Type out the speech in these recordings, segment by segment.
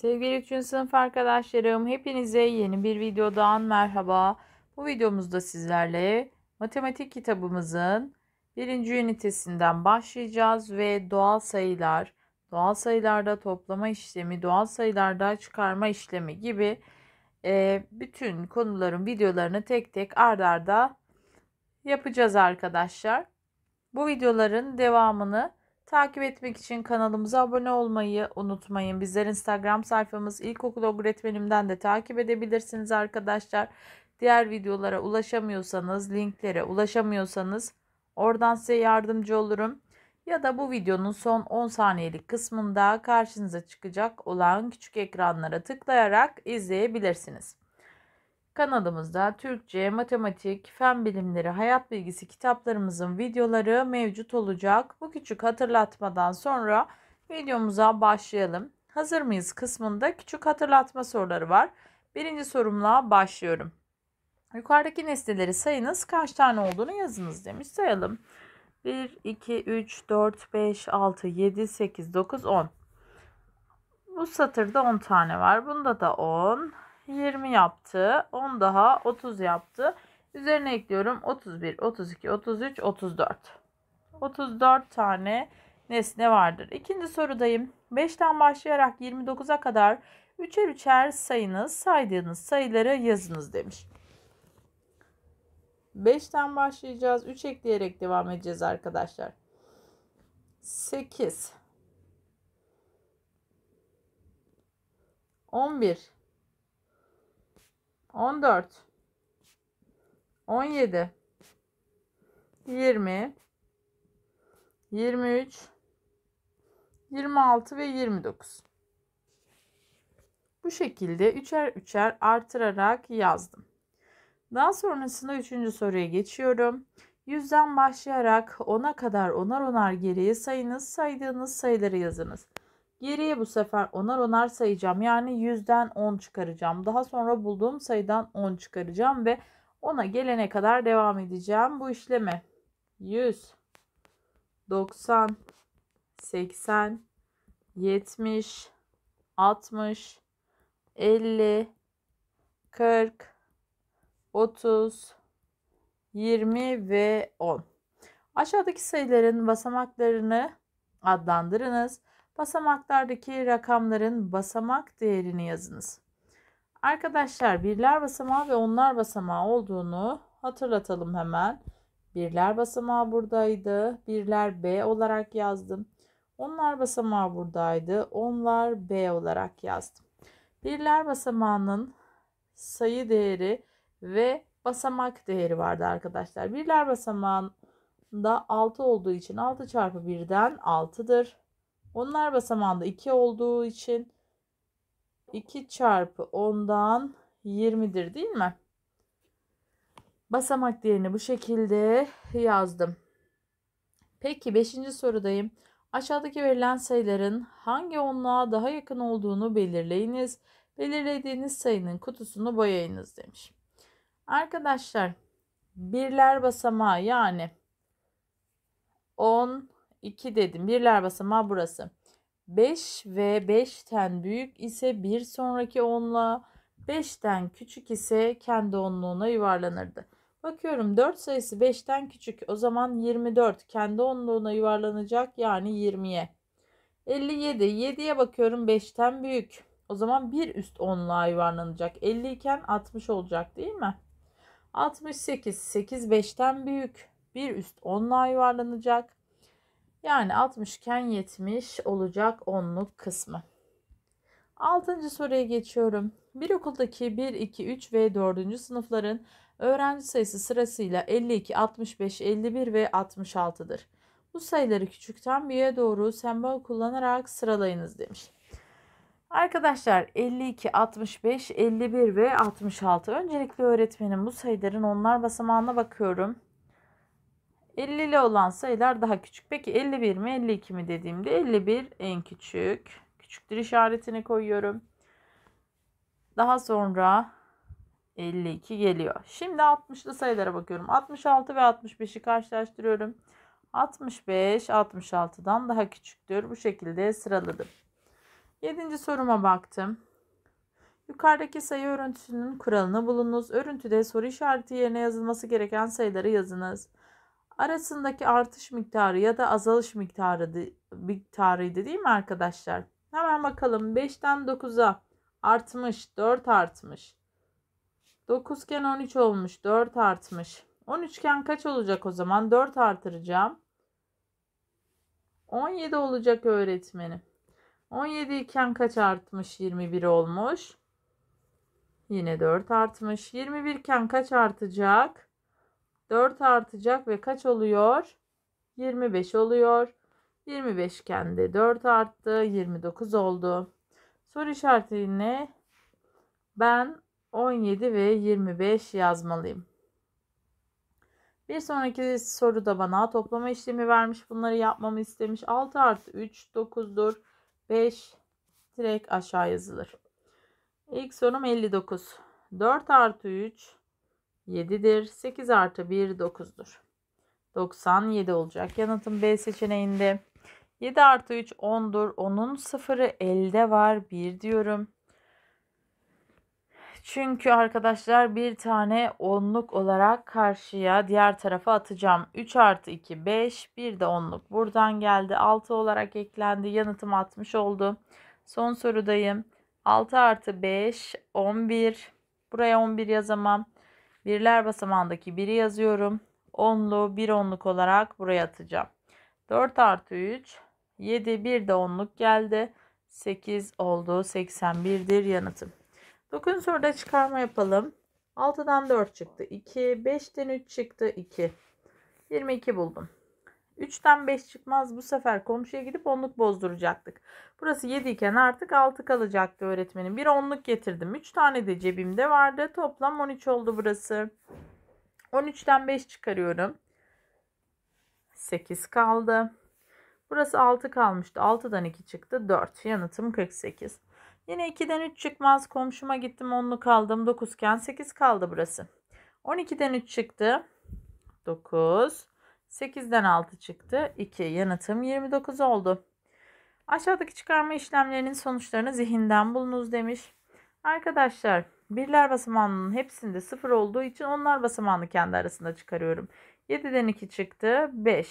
Sevgili 3. sınıf arkadaşlarım, hepinize yeni bir videodan merhaba. Bu videomuzda sizlerle matematik kitabımızın birinci ünitesinden başlayacağız ve doğal sayılar, doğal sayılarda toplama işlemi, doğal sayılarda çıkarma işlemi gibi e, bütün konuların videolarını tek tek ard arda yapacağız arkadaşlar. Bu videoların devamını Takip etmek için kanalımıza abone olmayı unutmayın. Bizler Instagram sayfamız İlkokul Öğretmenim'den de takip edebilirsiniz arkadaşlar. Diğer videolara ulaşamıyorsanız, linklere ulaşamıyorsanız oradan size yardımcı olurum. Ya da bu videonun son 10 saniyelik kısmında karşınıza çıkacak olan küçük ekranlara tıklayarak izleyebilirsiniz. Kanalımızda Türkçe, matematik, fen bilimleri, hayat bilgisi kitaplarımızın videoları mevcut olacak. Bu küçük hatırlatmadan sonra videomuza başlayalım. Hazır mıyız kısmında küçük hatırlatma soruları var. Birinci sorumla başlıyorum. Yukarıdaki nesneleri sayınız kaç tane olduğunu yazınız demiş. Sayalım. 1, 2, 3, 4, 5, 6, 7, 8, 9, 10. Bu satırda 10 tane var. Bunda da 10. 20 yaptı. 10 daha 30 yaptı. Üzerine ekliyorum 31, 32, 33, 34. 34 tane nesne vardır. İkinci sorudayım. 5'ten başlayarak 29'a kadar üçer üçer sayınız, saydığınız sayıları yazınız demiş. 5'ten başlayacağız. 3 ekleyerek devam edeceğiz arkadaşlar. 8 11 14 17 20 23 26 ve 29 Bu şekilde üçer üçer artırarak yazdım. Daha sonrasında üçüncü soruya geçiyorum. Yüzden başlayarak ona kadar onar onar geriye sayınız. Saydığınız sayıları yazınız. Geriye bu sefer onar onar sayacağım. Yani 100'den 10 çıkaracağım. Daha sonra bulduğum sayıdan 10 çıkaracağım ve ona gelene kadar devam edeceğim bu işleme. 100 90 80 70 60 50 40 30 20 ve 10. Aşağıdaki sayıların basamaklarını adlandırınız. Basamaklardaki rakamların basamak değerini yazınız. Arkadaşlar birler basamağı ve onlar basamağı olduğunu hatırlatalım hemen. Birler basamağı buradaydı. Birler B olarak yazdım. Onlar basamağı buradaydı. Onlar B olarak yazdım. Birler basamağının sayı değeri ve basamak değeri vardı arkadaşlar. Birler basamağında 6 olduğu için 6 çarpı 1'den 6'dır. Onlar basamağında 2 olduğu için 2 çarpı 10'dan 20'dir değil mi? Basamak değerini bu şekilde yazdım. Peki 5. sorudayım. Aşağıdaki verilen sayıların hangi onluğa daha yakın olduğunu belirleyiniz. Belirlediğiniz sayının kutusunu boyayınız demiş. Arkadaşlar birler basamağı yani 10 2 dedim. Birler basamağı burası. 5 ve 5'ten büyük ise bir sonraki onla, 5'ten küçük ise kendi onluğuna yuvarlanırdı. Bakıyorum 4 sayısı 5'ten küçük. O zaman 24 kendi onluğuna yuvarlanacak yani 20'ye. 57 7'ye bakıyorum 5'ten büyük. O zaman bir üst onluğa yuvarlanacak. 50 iken 60 olacak değil mi? 68 8 5'ten büyük. Bir üst onluğa yuvarlanacak. Yani 60 iken 70 olacak onluk kısmı. Altıncı soruya geçiyorum. Bir okuldaki 1, 2, 3 ve 4. sınıfların öğrenci sayısı sırasıyla 52, 65, 51 ve 66'dır. Bu sayıları küçükten büyüğe doğru sembol kullanarak sıralayınız demiş. Arkadaşlar 52, 65, 51 ve 66. Öncelikle öğretmenim bu sayıların onlar basamağına bakıyorum. 50'li olan sayılar daha küçük. Peki 51 mi 52 mi dediğimde 51 en küçük. Küçüktür işaretini koyuyorum. Daha sonra 52 geliyor. Şimdi 60'lı sayılara bakıyorum. 66 ve 65'i karşılaştırıyorum. 65 66'dan daha küçüktür. Bu şekilde sıraladım. 7. soruma baktım. Yukarıdaki sayı örüntüsünün kuralını bulunuz. Örüntüde soru işareti yerine yazılması gereken sayıları yazınız arasındaki artış miktarı ya da azalış miktarı miktarıydı değil mi arkadaşlar? Hemen bakalım 5'ten 9'a artmış 4 artmış. 9 iken 13 olmuş 4 artmış. 13 iken kaç olacak o zaman? 4 artıracağım. 17 olacak öğretmenim. 17 iken kaç artmış? 21 olmuş. Yine 4 artmış. 21 iken kaç artacak? 4 artacak ve kaç oluyor? 25 oluyor. 25 iken de 4 arttı. 29 oldu. Soru işaretine ben 17 ve 25 yazmalıyım. Bir sonraki soruda bana toplama işlemi vermiş. Bunları yapmamı istemiş. 6 artı 3 9'dur. 5 direkt aşağı yazılır. İlk sorum 59. 4 artı 3 7'dir. 8 artı 1 9'dur. 97 olacak. Yanıtım B seçeneğinde. 7 artı 3 10'dur. 10'un sıfırı elde var. 1 diyorum. Çünkü arkadaşlar bir tane onluk olarak karşıya diğer tarafa atacağım. 3 artı 2 5 bir de onluk buradan geldi. 6 olarak eklendi. Yanıtım 60 oldu. Son sorudayım. 6 artı 5 11. Buraya 11 yazamam. Birler basamağındaki 1'i yazıyorum. Onlu bir onluk olarak buraya atacağım. 4 artı 3 7 bir de onluk geldi. 8 oldu. 81'dir yanıtım. 9. soruda çıkarma yapalım. 6'dan 4 çıktı. 2. 5'ten 3 çıktı. 2. 22 buldum. 3'ten 5 çıkmaz bu sefer komşuya gidip onluk bozduracaktık. Burası 7 iken artık 6 kalacaktı öğretmenim. Bir onluk getirdim. 3 tane de cebimde vardı. Toplam 13 oldu burası. 13'ten 5 çıkarıyorum. 8 kaldı. Burası 6 kalmıştı. 6'dan 2 çıktı. 4. Yanıtım 48. Yine 2'den 3 çıkmaz. Komşuma gittim onluk kaldım. 9 iken 8 kaldı burası. 12'den 3 çıktı. 9. 8'den 6 çıktı. 2 yanıtım 29 oldu. Aşağıdaki çıkarma işlemlerinin sonuçlarını zihinden bulunuz demiş. Arkadaşlar birler basamağının hepsinde 0 olduğu için onlar basamağını kendi arasında çıkarıyorum. 7'den 2 çıktı 5.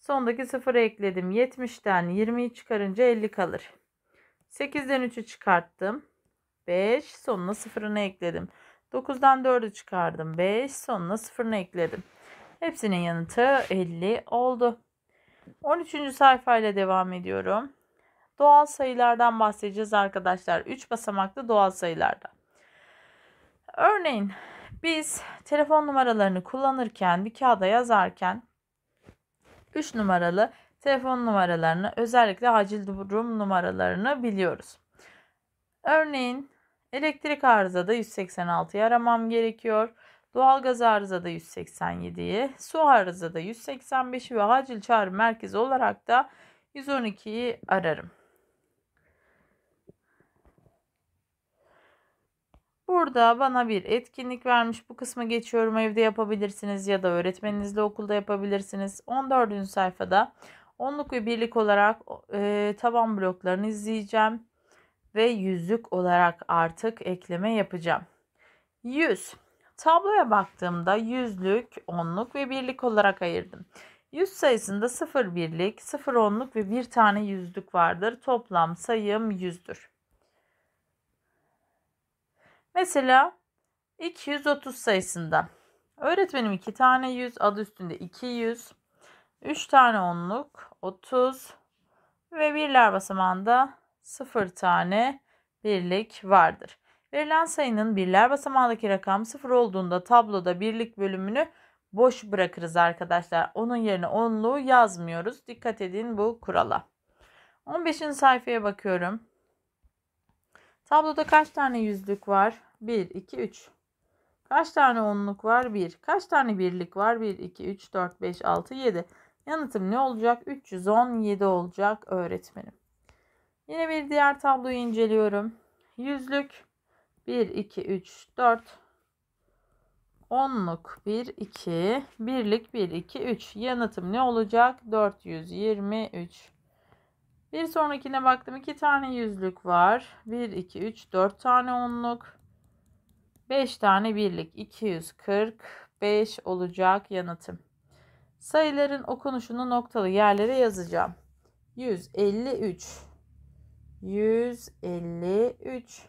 Sondaki 0'ı ekledim. 70'ten 20'yi çıkarınca 50 kalır. 8'den 3'ü çıkarttım. 5 sonuna 0'ını ekledim. 9'dan 4'ü çıkardım. 5 sonuna 0'ını ekledim. Hepsinin yanıtı 50 oldu. 13. sayfayla devam ediyorum. Doğal sayılardan bahsedeceğiz arkadaşlar. 3 basamaklı doğal sayılardan. Örneğin biz telefon numaralarını kullanırken bir kağıda yazarken 3 numaralı telefon numaralarını özellikle acil durum numaralarını biliyoruz. Örneğin elektrik arızada 186'yı aramam gerekiyor. Doğalgaz arızada 187'yi, su arızada 185'i ve acil çağrı merkezi olarak da 112'yi ararım. Burada bana bir etkinlik vermiş. Bu kısmı geçiyorum. Evde yapabilirsiniz ya da öğretmeninizle okulda yapabilirsiniz. 14. sayfada onluk ve birlik olarak e, taban bloklarını izleyeceğim. Ve yüzlük olarak artık ekleme yapacağım. 100. Tabloya baktığımda yüzlük, onluk ve birlik olarak ayırdım. Yüz sayısında sıfır birlik, sıfır onluk ve bir tane yüzlük vardır. Toplam sayım yüzdür. Mesela 230 sayısında. Öğretmenim 2 tane 100, adı üstünde 200. 3 tane onluk, 30 ve birler basamağında 0 tane birlik vardır. Verilen sayının birler basamağındaki rakam 0 olduğunda tabloda birlik bölümünü boş bırakırız arkadaşlar. Onun yerine onluğu yazmıyoruz. Dikkat edin bu kurala. 15. sayfaya bakıyorum. Tabloda kaç tane yüzlük var? 1, 2, 3. Kaç tane onluk var? 1. Kaç tane birlik var? 1, 2, 3, 4, 5, 6, 7. Yanıtım ne olacak? 317 olacak öğretmenim. Yine bir diğer tabloyu inceliyorum. Yüzlük 1, 2, 3, 4. Onluk 1, 2. Birlik 1, 2, 3. Yanıtım ne olacak? 423. Bir sonrakine baktım. 2 tane yüzlük var. 1, 2, 3, 4 tane onluk. 5 tane birlik. 245 olacak yanıtım. Sayıların okunuşunu noktalı yerlere yazacağım. 153 153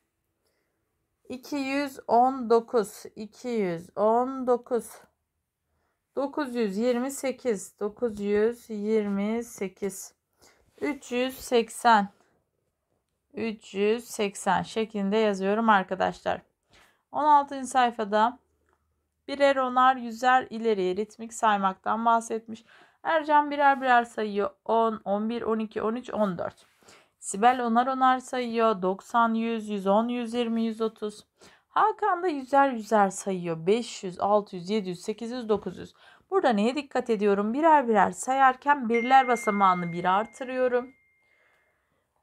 219 219 928 928 380 380 şeklinde yazıyorum arkadaşlar. 16. sayfada birer onar yüzer ileri ritmik saymaktan bahsetmiş. Ercan birer birer sayıyor. 10, 11, 12, 13, 14. Sibel onar onar sayıyor. 90, 100, 110, 120, 130. Hakan da yüzer yüzer sayıyor. 500, 600, 700, 800, 900. Burada neye dikkat ediyorum? Birer birer sayarken birler basamağını bir artırıyorum.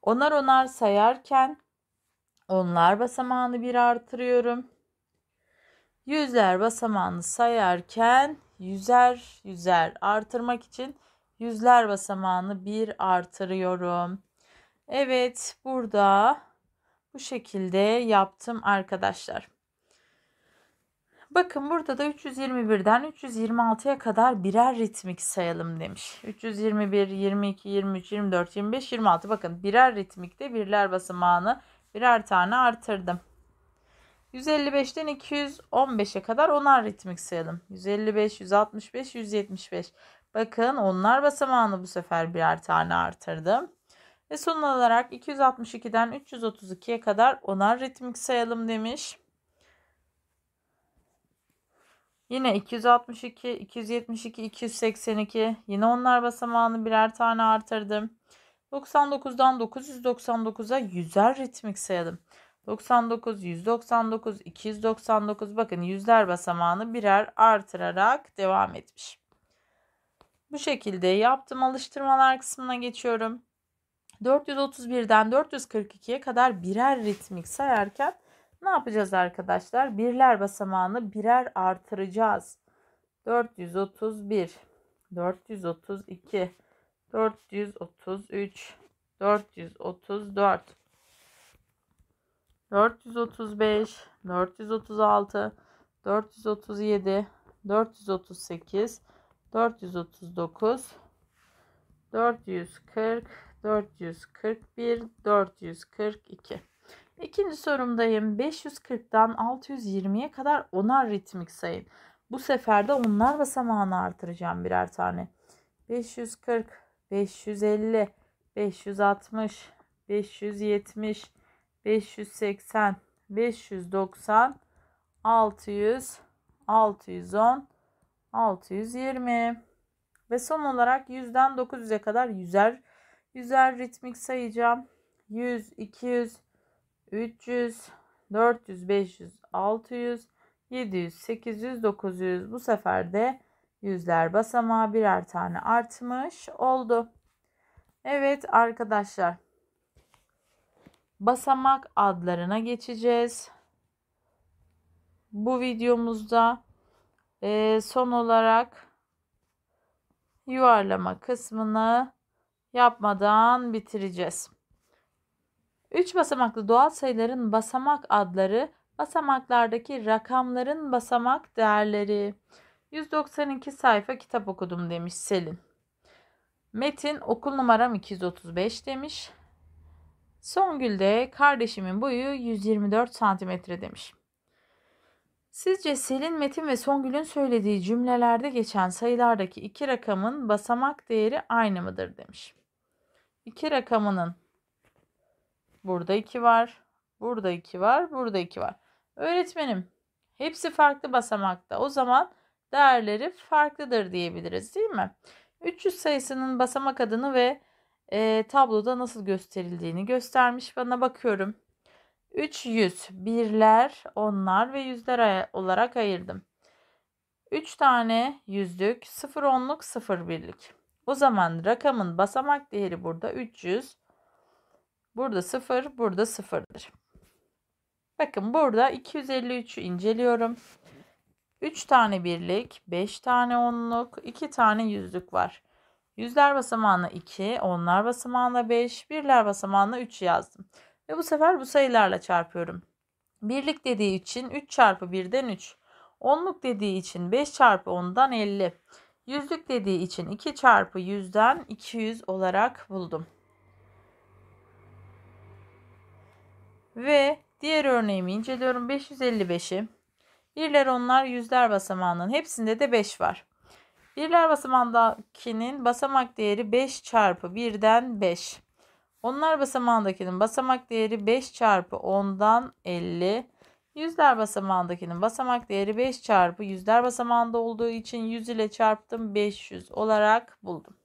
Onar onar sayarken onlar basamağını bir artırıyorum. Yüzler basamağını sayarken yüzer yüzer artırmak için yüzler basamağını bir artırıyorum. Evet burada bu şekilde yaptım arkadaşlar. Bakın burada da 321'den 326'ya kadar birer ritmik sayalım demiş. 321, 22, 23, 24, 25, 26. Bakın birer ritmikte birler basamağını birer tane artırdım. 155'ten 215'e kadar onar ritmik sayalım. 155, 165, 175. Bakın onlar basamağını bu sefer birer tane artırdım. Ve son olarak 262'den 332'ye kadar onar ritmik sayalım demiş. Yine 262, 272, 282 yine onlar basamağını birer tane artırdım. 99'dan 999'a 100'er ritmik sayalım. 99, 199, 299 bakın yüzler basamağını birer artırarak devam etmiş. Bu şekilde yaptım alıştırmalar kısmına geçiyorum. 431'den 442'ye kadar birer ritmik sayarken ne yapacağız arkadaşlar? Birler basamağını birer artıracağız. 431, 432, 433, 434, 435, 436, 437, 438, 439, 440, 441, 442. İkinci sorumdayım. 540'dan 620'ye kadar onar ritmik sayın. Bu sefer de onlar basamağını artıracağım birer tane. 540, 550, 560, 570, 580, 590, 600, 610, 620 ve son olarak 100'den 900'e kadar yüzer Yüzer ritmik sayacağım. 100, 200, 300, 400, 500, 600, 700, 800, 900. Bu sefer de yüzler basamağı birer tane artmış oldu. Evet arkadaşlar. Basamak adlarına geçeceğiz. Bu videomuzda e, son olarak yuvarlama kısmını yapmadan bitireceğiz. 3 basamaklı doğal sayıların basamak adları basamaklardaki rakamların basamak değerleri. 192 sayfa kitap okudum demiş Selin. Metin okul numaram 235 demiş. Songül de kardeşimin boyu 124 santimetre demiş. Sizce Selin, Metin ve Songül'ün söylediği cümlelerde geçen sayılardaki iki rakamın basamak değeri aynı mıdır demiş. 2 rakamının burada 2 var. Burada 2 var. Burada 2 var. Öğretmenim hepsi farklı basamakta. O zaman değerleri farklıdır diyebiliriz değil mi? 300 sayısının basamak adını ve e, tabloda nasıl gösterildiğini göstermiş. Bana bakıyorum. 300 birler, onlar ve yüzler olarak ayırdım. 3 tane yüzlük, 0 onluk, 0 birlik. O zaman rakamın basamak değeri burada 300. Burada 0, burada 0'dır. Bakın burada 253'ü inceliyorum. 3 tane birlik, 5 tane onluk, 2 tane yüzlük var. Yüzler basamağına 2, onlar basamağına 5, birler basamağına 3 yazdım. Ve bu sefer bu sayılarla çarpıyorum. Birlik dediği için 3 çarpı 1'den 3. Onluk dediği için 5 çarpı 10'dan 50. Yüzlük dediği için 2 çarpı 100'den 200 olarak buldum. Ve diğer örneğimi inceliyorum. 555'i. Birler onlar yüzler basamağının hepsinde de 5 var. Birler basamağındakinin basamak değeri 5 çarpı 1'den 5. Onlar basamağındakinin basamak değeri 5 çarpı 10'dan 50. Yüzler basamağındakinin basamak değeri 5 çarpı yüzler basamağında olduğu için 100 ile çarptım 500 olarak buldum.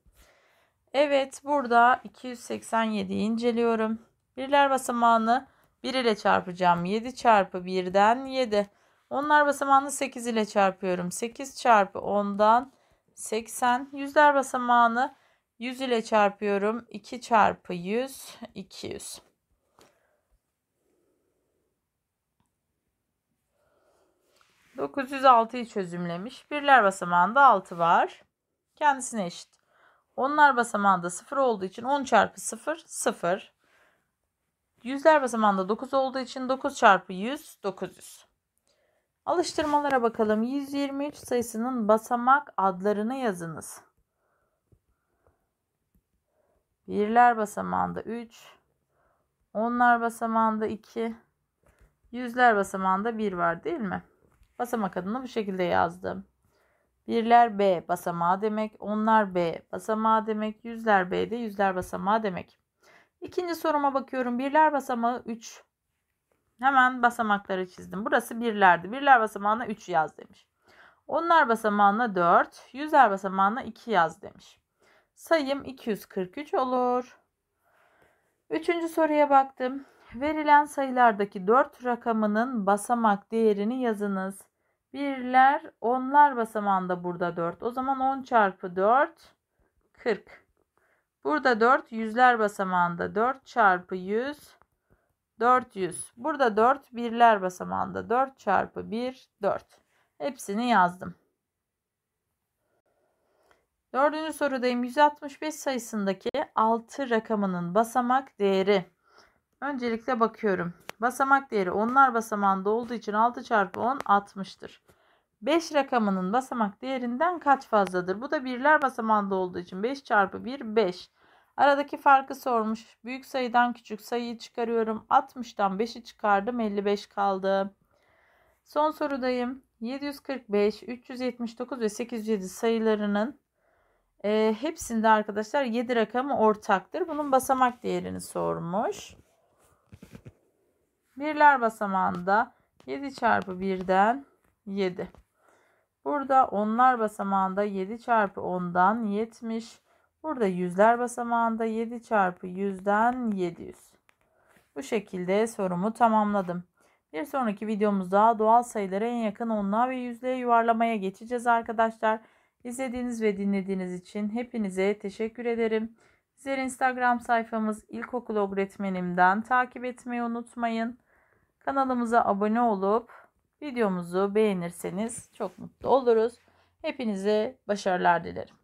Evet burada 287'yi inceliyorum. Birler basamağını 1 ile çarpacağım. 7 çarpı 1'den 7. Onlar basamağını 8 ile çarpıyorum. 8 çarpı 10'dan 80. Yüzler basamağını 100 ile çarpıyorum. 2 çarpı 100 200. 906'yı çözümlemiş. Birler basamağında 6 var. Kendisine eşit. Onlar basamağında 0 olduğu için 10 çarpı 0 0. Yüzler basamağında 9 olduğu için 9 çarpı 100 900. Alıştırmalara bakalım. 123 sayısının basamak adlarını yazınız. Birler basamağında 3, onlar basamağında 2, yüzler basamağında 1 var değil mi? Basamak adını bu şekilde yazdım. Birler B basamağı demek. Onlar B basamağı demek. Yüzler B de yüzler basamağı demek. İkinci soruma bakıyorum. Birler basamağı 3. Hemen basamakları çizdim. Burası birlerdi. Birler basamağına 3 yaz demiş. Onlar basamağına 4. Yüzler basamağına 2 yaz demiş. Sayım 243 olur. Üçüncü soruya baktım. Verilen sayılardaki 4 rakamının basamak değerini yazınız. Birler onlar basamağında burada 4. O zaman 10 çarpı 4 40. Burada 4 yüzler basamağında 4 çarpı 100 400. Burada 4 birler basamağında 4 çarpı 1 4. Hepsini yazdım. Dördüncü sorudayım. 165 sayısındaki 6 rakamının basamak değeri Öncelikle bakıyorum. Basamak değeri onlar basamağında olduğu için 6 çarpı 10 60'tır. 5 rakamının basamak değerinden kaç fazladır? Bu da birler basamağında olduğu için 5 çarpı 1 5. Aradaki farkı sormuş. Büyük sayıdan küçük sayıyı çıkarıyorum. 60'tan 5'i çıkardım 55 kaldı. Son sorudayım. 745, 379 ve 807 sayılarının e, hepsinde arkadaşlar 7 rakamı ortaktır. Bunun basamak değerini sormuş. Birler basamağında 7 çarpı 1'den 7. Burada onlar basamağında 7 çarpı 10'dan 70. Burada yüzler basamağında 7 çarpı 100'den 700. Bu şekilde sorumu tamamladım. Bir sonraki videomuzda doğal sayılara en yakın onluğa ve yüzlüğe yuvarlamaya geçeceğiz arkadaşlar. İzlediğiniz ve dinlediğiniz için hepinize teşekkür ederim. Bizleri Instagram sayfamız ilkokul öğretmenimden takip etmeyi unutmayın. Kanalımıza abone olup videomuzu beğenirseniz çok mutlu oluruz. Hepinize başarılar dilerim.